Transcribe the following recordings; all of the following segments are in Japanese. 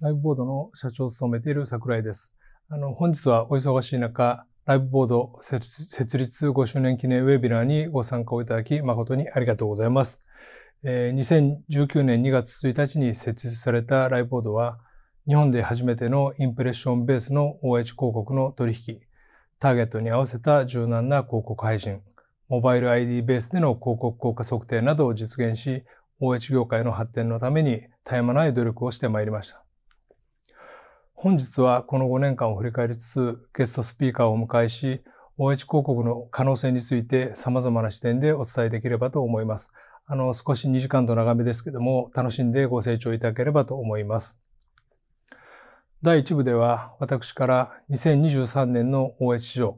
ライブボードの社長を務めている桜井です。あの、本日はお忙しい中、ライブボード設立5周年記念ウェビナーにご参加をいただき、誠にありがとうございます。えー、2019年2月1日に設立されたライブボードは、日本で初めてのインプレッションベースの OH 広告の取引、ターゲットに合わせた柔軟な広告配信、モバイル ID ベースでの広告効果測定などを実現し、OH 業界の発展のために絶え間ない努力をしてまいりました。本日はこの5年間を振り返りつつゲストスピーカーをお迎えし OH 広告の可能性について様々な視点でお伝えできればと思います。あの少し2時間と長めですけども楽しんでご清聴いただければと思います。第1部では私から2023年の OH 市場、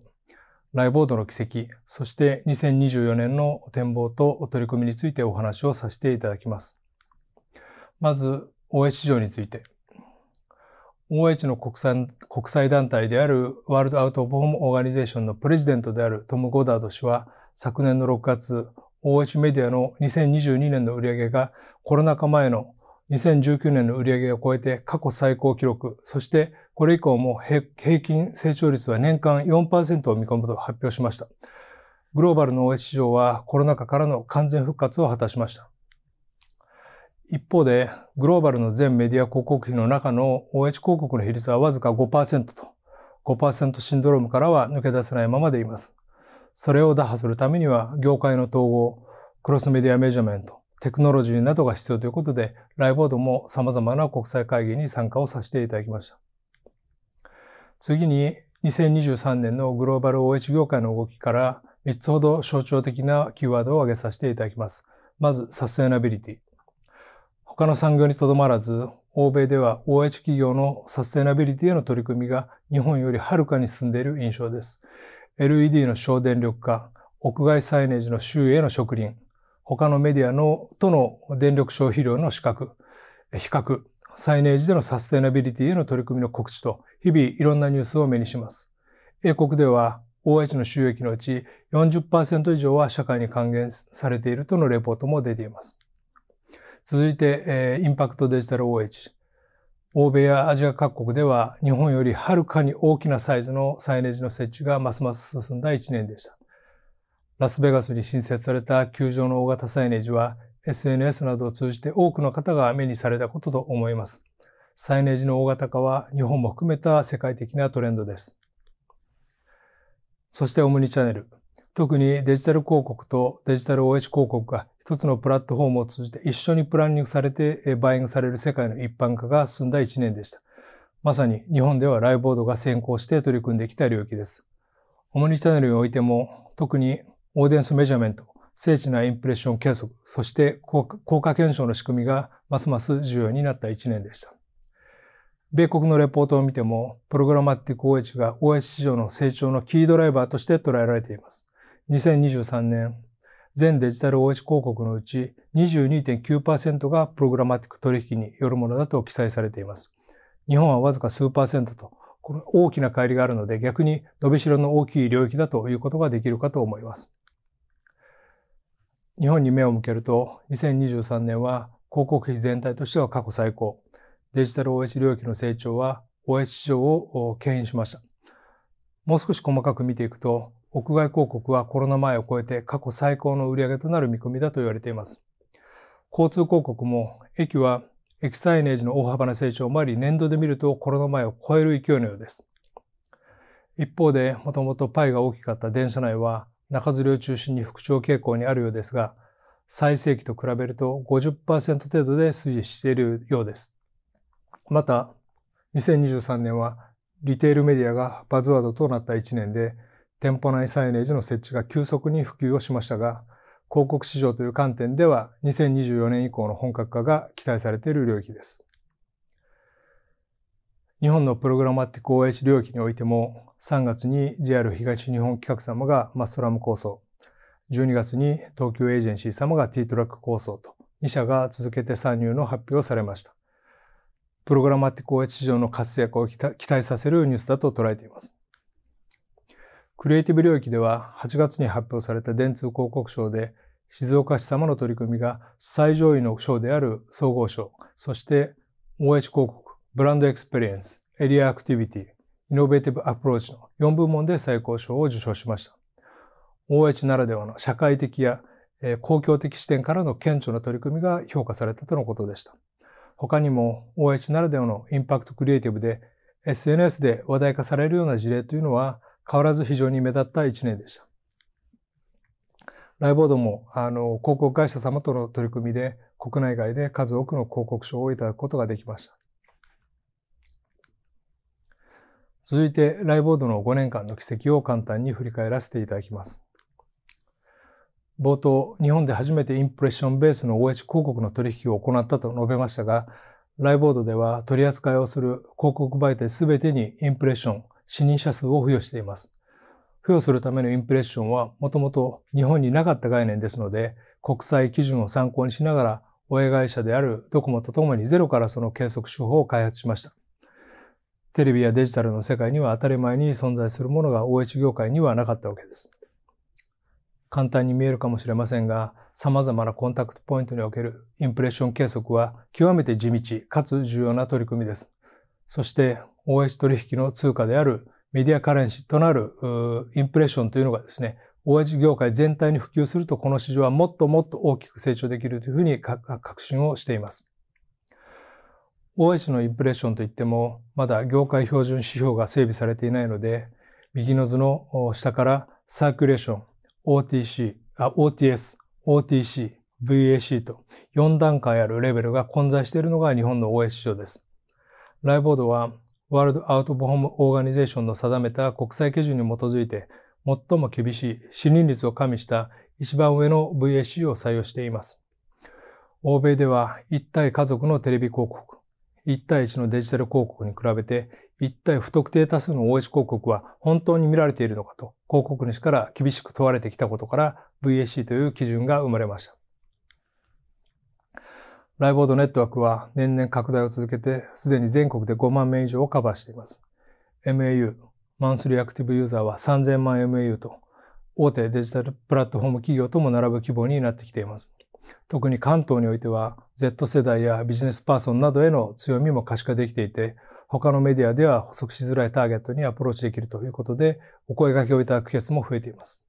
ライボードの軌跡、そして2024年の展望とお取り組みについてお話をさせていただきます。まず OH 市場について。OH の国産国際団体であるワールド・アウト・オブ・ホーム・オーガニゼーションのプレジデントであるトム・ゴダード氏は昨年の6月 OH メディアの2022年の売上がコロナ禍前の2019年の売上を超えて過去最高記録、そしてこれ以降も平均成長率は年間4%を見込むと発表しました。グローバルの OH 市場はコロナ禍からの完全復活を果たしました。一方で、グローバルの全メディア広告費の中の OH 広告の比率はわずか5%と、5%シンドロームからは抜け出せないままでいます。それを打破するためには、業界の統合、クロスメディアメジャメント、テクノロジーなどが必要ということで、ライボードも様々な国際会議に参加をさせていただきました。次に、2023年のグローバル OH 業界の動きから3つほど象徴的なキーワードを挙げさせていただきます。まず、サステナビリティ。他の産業にとどまらず、欧米では OH 企業のサステナビリティへの取り組みが日本よりはるかに進んでいる印象です。LED の省電力化、屋外サイネージの周囲への植林、他のメディアのとの電力消費量の資格、比較、サイネージでのサステナビリティへの取り組みの告知と、日々いろんなニュースを目にします。英国では OH の収益のうち40%以上は社会に還元されているとのレポートも出ています。続いて、えー、インパクトデジタル OH。欧米やアジア各国では日本よりはるかに大きなサイズのサイネージの設置がますます進んだ1年でした。ラスベガスに新設された球場の大型サイネージは SNS などを通じて多くの方が目にされたことと思います。サイネージの大型化は日本も含めた世界的なトレンドです。そしてオムニチャンネル。特にデジタル広告とデジタル OH 広告が一つのプラットフォームを通じて一緒にプランニングされてバイングされる世界の一般化が進んだ1年でした。まさに日本ではライボードが先行して取り組んできた領域です。オムニチャンネルにおいても、特にオーデンスメジャメント、精緻なインプレッション計測、そして効果検証の仕組みがますます重要になった1年でした。米国のレポートを見ても、プログラマティック OH が OH 市場の成長のキードライバーとして捉えられています。2023年、全デジタル OS 広告のうち22.9%がプログラマティック取引によるものだと記載されています。日本はわずか数パーセントと、この大きな乖離があるので逆に伸びしろの大きい領域だということができるかと思います。日本に目を向けると、2023年は広告費全体としては過去最高。デジタル OS 領域の成長は OS 市場を牽引しました。もう少し細かく見ていくと、屋外広告はコロナ前を超えて過去最高の売り上げとなる見込みだと言われています。交通広告も、駅はエキサイネージの大幅な成長もあり、年度で見るとコロナ前を超える勢いのようです。一方で、もともとパイが大きかった電車内は、中吊りを中心に復調傾向にあるようですが、最盛期と比べると50%程度で推移しているようです。また、2023年はリテールメディアがバズワードとなった1年で、店舗内サイネージの設置が急速に普及をしましたが、広告市場という観点では2024年以降の本格化が期待されている領域です。日本のプログラマティック OH 領域においても3月に JR 東日本企画様がマストラム構想、12月に東急エージェンシー様が T トラック構想と2社が続けて参入の発表をされました。プログラマティック OH 市場の活躍を期待させるニュースだと捉えています。クリエイティブ領域では8月に発表された電通広告賞で静岡市様の取り組みが最上位の賞である総合賞、そして OH 広告、ブランドエクスペリエンス、エリアアクティビティ、イノベーティブアプローチの4部門で最高賞を受賞しました。OH ならではの社会的や公共的視点からの顕著な取り組みが評価されたとのことでした。他にも OH ならではのインパクトクリエイティブで SNS で話題化されるような事例というのは変わらず非常に目立った1年でした。ライボードもあの広告会社様との取り組みで国内外で数多くの広告賞をいただくことができました。続いてライボードの5年間の軌跡を簡単に振り返らせていただきます。冒頭、日本で初めてインプレッションベースの OH 広告の取引を行ったと述べましたが、ライボードでは取り扱いをする広告媒体すべてにインプレッション、視認者数を付与しています。付与するためのインプレッションはもともと日本になかった概念ですので、国際基準を参考にしながら、親会社であるドコモとともにゼロからその計測手法を開発しました。テレビやデジタルの世界には当たり前に存在するものが OH 業界にはなかったわけです。簡単に見えるかもしれませんが、様々なコンタクトポイントにおけるインプレッション計測は極めて地道かつ重要な取り組みです。そして OH 取引の通貨であるメディアカレンシーとなるインプレッションというのがですね、OH 業界全体に普及するとこの市場はもっともっと大きく成長できるというふうに確信をしています。OH のインプレッションといっても、まだ業界標準指標が整備されていないので、右の図の下からサーキュレーション、OTC、OTS、OTC、VAC と4段階あるレベルが混在しているのが日本の OH 市場です。ライボードはワールド・アウト・ボホーム・オーガニゼーションの定めた国際基準に基づいて、最も厳しい死人率を加味した一番上の VAC を採用しています。欧米では1対家族のテレビ広告、1対1のデジタル広告に比べて、1対不特定多数の OH 広告は本当に見られているのかと、広告主から厳しく問われてきたことから VAC という基準が生まれました。ライボードネットワークは年々拡大を続けて、すでに全国で5万名以上をカバーしています。MAU、マンスリーアクティブユーザーは3000万 MAU と、大手デジタルプラットフォーム企業とも並ぶ規模になってきています。特に関東においては、Z 世代やビジネスパーソンなどへの強みも可視化できていて、他のメディアでは補足しづらいターゲットにアプローチできるということで、お声掛けをいただくケースも増えています。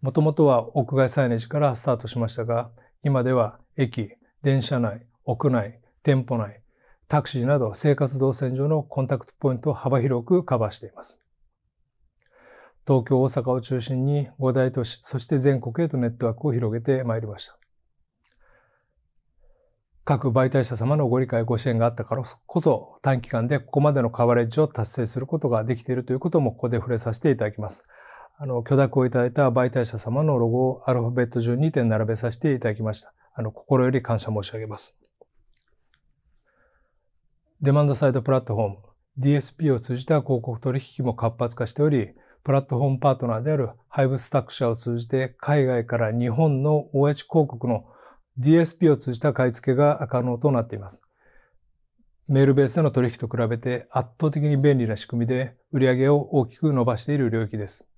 もともとは屋外サイネージからスタートしましたが、今では駅、電車内、屋内、店舗内、タクシーなど生活動線上のコンタクトポイントを幅広くカバーしています。東京、大阪を中心に5大都市、そして全国へとネットワークを広げてまいりました。各媒体者様のご理解、ご支援があったからこそ短期間でここまでのカバレッジを達成することができているということもここで触れさせていただきます。あの、許諾をいただいた媒体者様のロゴをアルファベット順に点並べさせていただきました。あの、心より感謝申し上げます。デマンドサイドプラットフォーム、DSP を通じた広告取引も活発化しており、プラットフォームパートナーであるハイブスタック社を通じて海外から日本の OH 広告の DSP を通じた買い付けが可能となっています。メールベースでの取引と比べて圧倒的に便利な仕組みで売り上げを大きく伸ばしている領域です。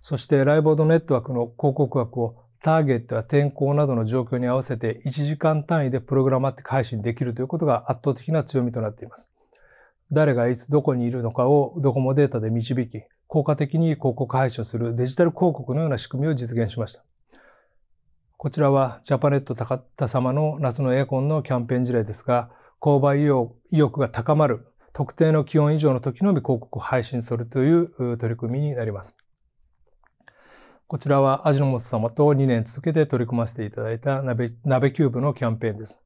そしてライボードネットワークの広告枠をターゲットや天候などの状況に合わせて1時間単位でプログラマって配信できるということが圧倒的な強みとなっています。誰がいつどこにいるのかをドコモデータで導き、効果的に広告配信するデジタル広告のような仕組みを実現しました。こちらはジャパネット高田様の夏のエアコンのキャンペーン事例ですが、購買意欲が高まる特定の気温以上の時のみ広告を配信するという取り組みになります。こちらは味の素様と2年続けて取り組ませていただいた鍋鍋キューブのキャンペーンです。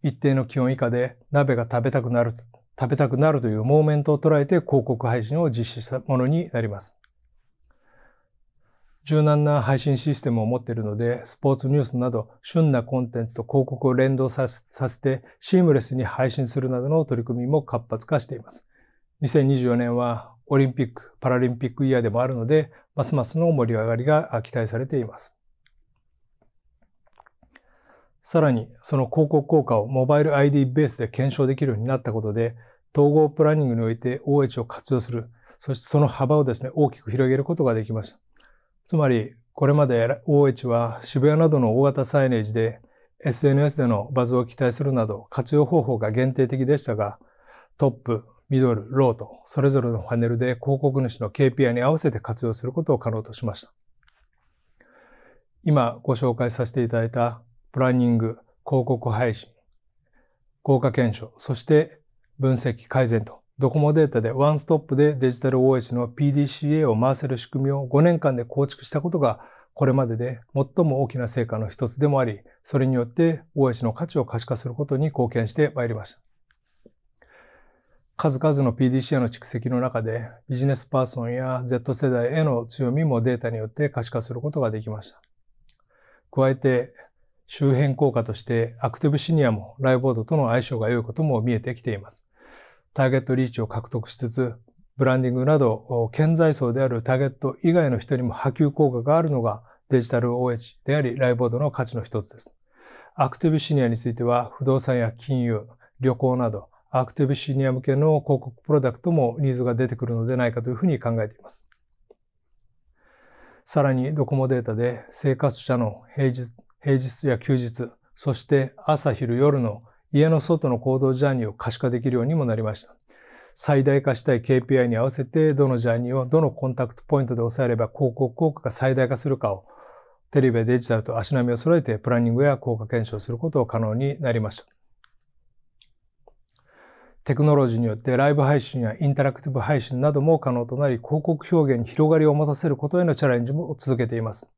一定の気温以下で鍋が食べたくなる、食べたくなるというモーメントを捉えて広告配信を実施したものになります。柔軟な配信システムを持っているので、スポーツニュースなど、旬なコンテンツと広告を連動させて、シームレスに配信するなどの取り組みも活発化しています。2024年はオリンピック、パラリンピックイヤーでもあるので、ますますの盛り上がりが期待されています。さらに、その広告効果をモバイル ID ベースで検証できるようになったことで、統合プランニングにおいて OH を活用する、そしてその幅をですね、大きく広げることができました。つまり、これまで OH は渋谷などの大型サイネージで SNS でのバズを期待するなど活用方法が限定的でしたが、トップ、ミドル、ローとそれぞれのパネルで広告主の KPI に合わせて活用することを可能としました。今ご紹介させていただいたプランニング、広告配信、効果検証、そして分析改善とドコモデータでワンストップでデジタル OS の PDCA を回せる仕組みを5年間で構築したことがこれまでで最も大きな成果の一つでもあり、それによって OS の価値を可視化することに貢献してまいりました。数々の PDCA の蓄積の中でビジネスパーソンや Z 世代への強みもデータによって可視化することができました。加えて周辺効果としてアクティブシニアもライボードとの相性が良いことも見えてきています。ターゲットリーチを獲得しつつ、ブランディングなど健在層であるターゲット以外の人にも波及効果があるのがデジタル OH でありライボードの価値の一つです。アクティブシニアについては不動産や金融、旅行などアクティブシニア向けの広告プロダクトもニーズが出てくるのではないかというふうに考えています。さらにドコモデータで生活者の平日平日や休日、そして朝昼夜の家の外の行動ジャーニーを可視化できるようにもなりました。最大化したい KPI に合わせてどのジャーニーをどのコンタクトポイントで抑えれば広告効果が最大化するかをテレビやデジタルと足並みを揃えてプランニングや効果検証することを可能になりました。テクノロジーによってライブ配信やインタラクティブ配信なども可能となり、広告表現に広がりを持たせることへのチャレンジも続けています。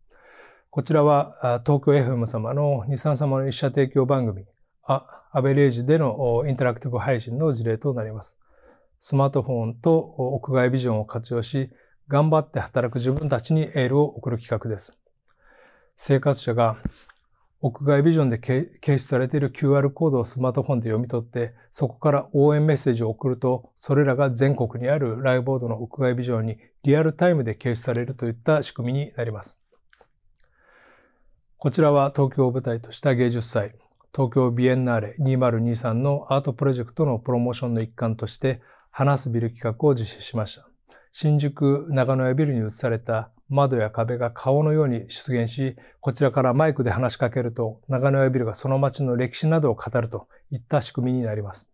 こちらは東京 FM 様の日産様の一社提供番組、アベレージでのインタラクティブ配信の事例となります。スマートフォンと屋外ビジョンを活用し、頑張って働く自分たちにエールを送る企画です。生活者が屋外ビジョンで掲出されている QR コードをスマートフォンで読み取って、そこから応援メッセージを送ると、それらが全国にあるライブボードの屋外ビジョンにリアルタイムで掲出されるといった仕組みになります。こちらは東京を舞台とした芸術祭、東京ビエンナーレ2023のアートプロジェクトのプロモーションの一環として、話すビル企画を実施しました。新宿長野屋ビルに移された窓や壁が顔のように出現し、こちらからマイクで話しかけると、長野屋ビルがその街の歴史などを語るといった仕組みになります。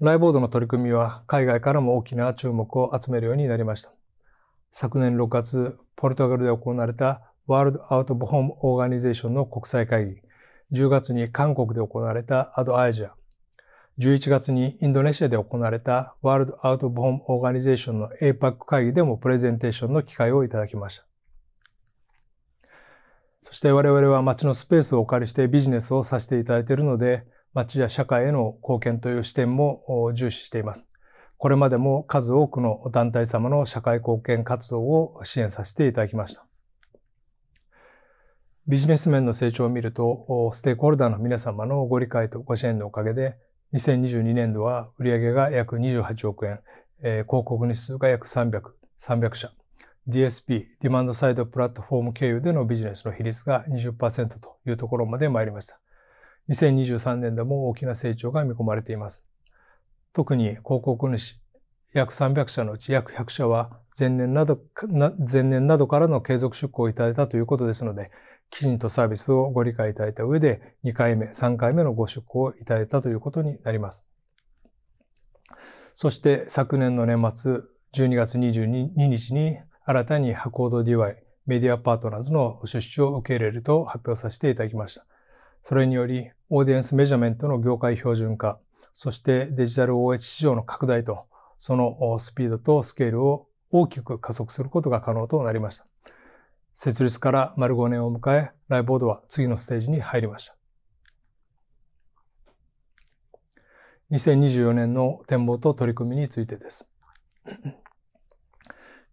ライボードの取り組みは海外からも大きな注目を集めるようになりました。昨年6月、ポルトガルで行われたワールドアウトボホームオーガニゼーションの国際会議、10月に韓国で行われたアドアイジア、11月にインドネシアで行われたワールドアウトボホームオーガニゼーションの APAC 会議でもプレゼンテーションの機会をいただきました。そして我々は街のスペースをお借りしてビジネスをさせていただいているので、街や社会への貢献という視点も重視しています。これまでも数多くの団体様の社会貢献活動を支援させていただきました。ビジネス面の成長を見ると、ステークホルダーの皆様のご理解とご支援のおかげで、2022年度は売上が約28億円、えー、広告日数が約300、300社、DSP、ディマンドサイドプラットフォーム経由でのビジネスの比率が20%というところまで参りました。2023年度も大きな成長が見込まれています。特に広告主、約300社のうち約100社は前年など前年などからの継続出向をいただいたということですので、きちんとサービスをご理解いただいた上で、2回目、3回目のご出向をいただいたということになります。そして昨年の年末、12月22日に新たにハコード DY メディアパートナーズの出資を受け入れると発表させていただきました。それにより、オーディエンスメジャメントの業界標準化、そしてデジタル OH 市場の拡大と、そのスピードとスケールを大きく加速することが可能となりました。設立から丸5年を迎え、ライボードは次のステージに入りました。2024年の展望と取り組みについてです。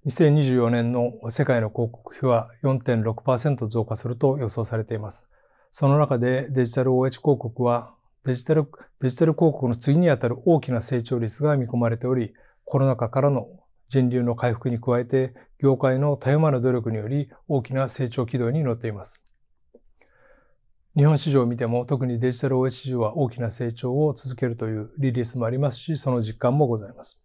2024年の世界の広告費は4.6%増加すると予想されています。その中でデジタル OH 広告はデジタル、デジタル広告の次にあたる大きな成長率が見込まれており、コロナ禍からの人流の回復に加えて、業界のたゆまぬ努力により大きな成長軌道に乗っています。日本市場を見ても特にデジタル OS 市場は大きな成長を続けるというリリースもありますし、その実感もございます。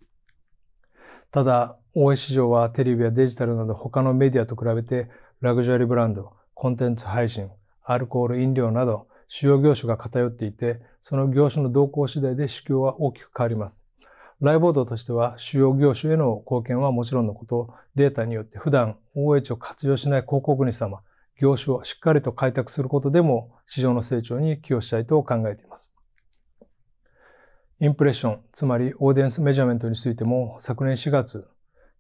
ただ、OS 市場はテレビやデジタルなど他のメディアと比べてラグジュアリーブランド、コンテンツ配信、アルコール飲料など主要業種が偏っていて、その業種の動向次第で市況は大きく変わります。ライボードとしては主要業種への貢献はもちろんのこと、データによって普段 OH を活用しない広告主様、業種をしっかりと開拓することでも市場の成長に寄与したいと考えています。インプレッション、つまりオーディエンスメジャーメントについても昨年4月、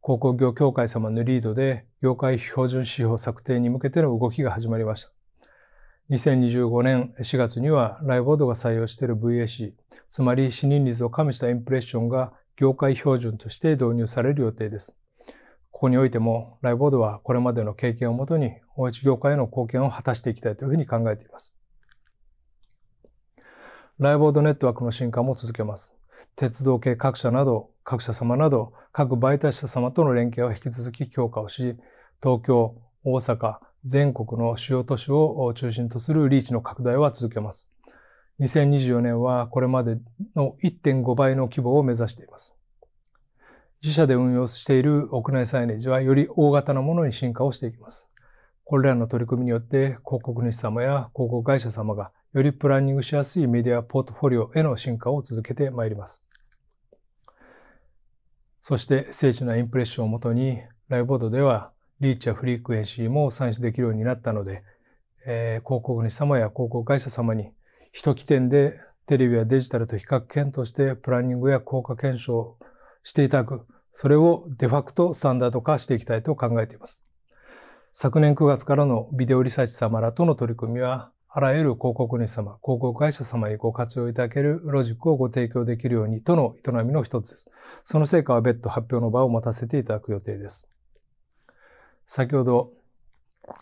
広告業協会様のリードで業界標準指標策定に向けての動きが始まりました。2025年4月にはライボードが採用している VAC、つまり視認率を加味したインプレッションが業界標準として導入される予定です。ここにおいても、ライボードはこれまでの経験をもとに、OH 業界への貢献を果たしていきたいというふうに考えています。ライボードネットワークの進化も続けます。鉄道系各社など、各社様など、各媒体者様との連携を引き続き強化をし、東京、大阪、全国の主要都市を中心とするリーチの拡大は続けます。2024年はこれまでの1.5倍の規模を目指しています。自社で運用している屋内サイネージはより大型なものに進化をしていきます。これらの取り組みによって広告主様や広告会社様がよりプランニングしやすいメディアポートフォリオへの進化を続けてまいります。そして精緻なインプレッションをもとにライブボードではリーチやフリークエンシーも算出できるようになったので、えー、広告主様や広告会社様に一起点でテレビやデジタルと比較検討してプランニングや効果検証していただく、それをデファクトスタンダード化していきたいと考えています。昨年9月からのビデオリサーチ様らとの取り組みは、あらゆる広告主様、広告会社様にご活用いただけるロジックをご提供できるようにとの営みの一つです。その成果は別途発表の場を持たせていただく予定です。先ほど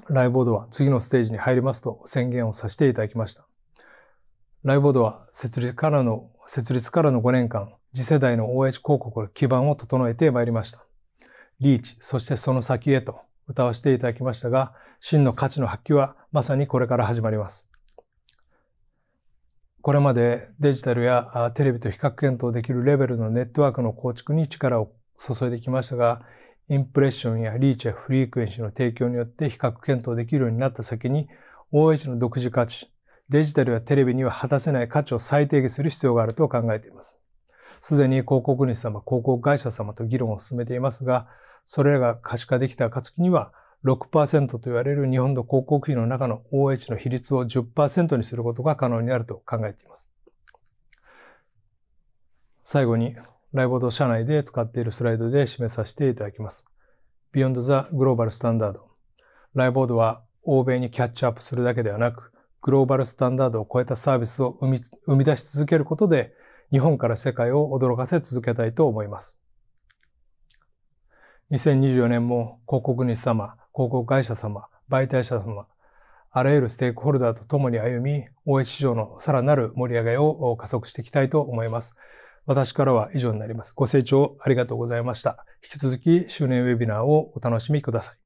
ライブボードは次のステージに入りますと宣言をさせていただきました。ライブボードは設立からの、設立からの5年間、次世代の OH 広告の基盤を整えてまいりました。リーチ、そしてその先へと歌わせていただきましたが、真の価値の発揮はまさにこれから始まります。これまでデジタルやテレビと比較検討できるレベルのネットワークの構築に力を注いできましたが、インプレッションやリーチやフリークエンシーの提供によって比較検討できるようになった先に、OH の独自価値、デジタルやテレビには果たせない価値を再定義する必要があると考えています。すでに広告主様、広告会社様と議論を進めていますが、それらが可視化できた暁には、6%と言われる日本の広告費の中の OH の比率を10%にすることが可能になると考えています。最後に、ライボード社内で使っているスライドで示させていただきます。Beyond the Global Standard。ライボードは欧米にキャッチアップするだけではなく、グローバルスタンダードを超えたサービスを生み生み出し続けることで、日本から世界を驚かせ続けたいと思います。2024年も広告主様、広告会社様、媒体者様、あらゆるステークホルダーと共に歩み、OS 市場のさらなる盛り上げを加速していきたいと思います。私からは以上になります。ご清聴ありがとうございました。引き続き周年ウェビナーをお楽しみください。